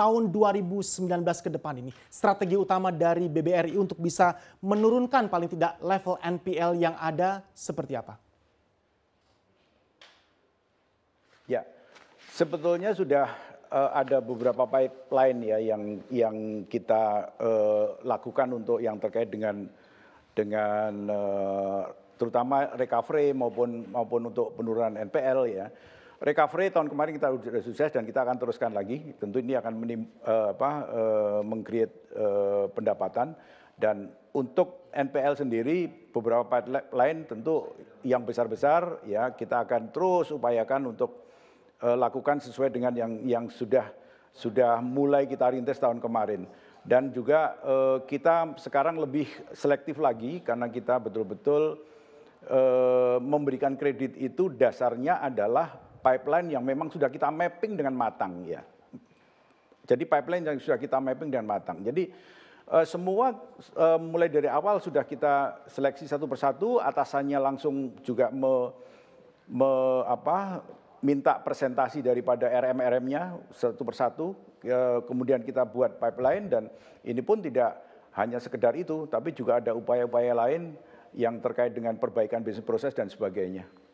tahun 2019 ke depan ini. Strategi utama dari BBRI untuk bisa menurunkan paling tidak level NPL yang ada seperti apa? Ya, sebetulnya sudah uh, ada beberapa pipeline ya yang yang kita uh, lakukan untuk yang terkait dengan dengan uh, terutama recovery maupun maupun untuk penurunan NPL ya recovery tahun kemarin kita sudah sukses dan kita akan teruskan lagi. Tentu ini akan menim, uh, apa, uh, mengcreate uh, pendapatan dan untuk NPL sendiri beberapa pipeline tentu yang besar-besar ya kita akan terus upayakan untuk uh, lakukan sesuai dengan yang yang sudah sudah mulai kita rintis tahun kemarin dan juga uh, kita sekarang lebih selektif lagi karena kita betul-betul uh, memberikan kredit itu dasarnya adalah pipeline yang memang sudah kita mapping dengan matang ya. Jadi pipeline yang sudah kita mapping dengan matang. Jadi uh, semua uh, mulai dari awal sudah kita seleksi satu persatu, atasannya langsung juga me, me apa minta presentasi daripada RM-RM-nya satu persatu, ya, kemudian kita buat pipeline dan ini pun tidak hanya sekedar itu, tapi juga ada upaya-upaya lain yang terkait dengan perbaikan bisnis proses dan sebagainya.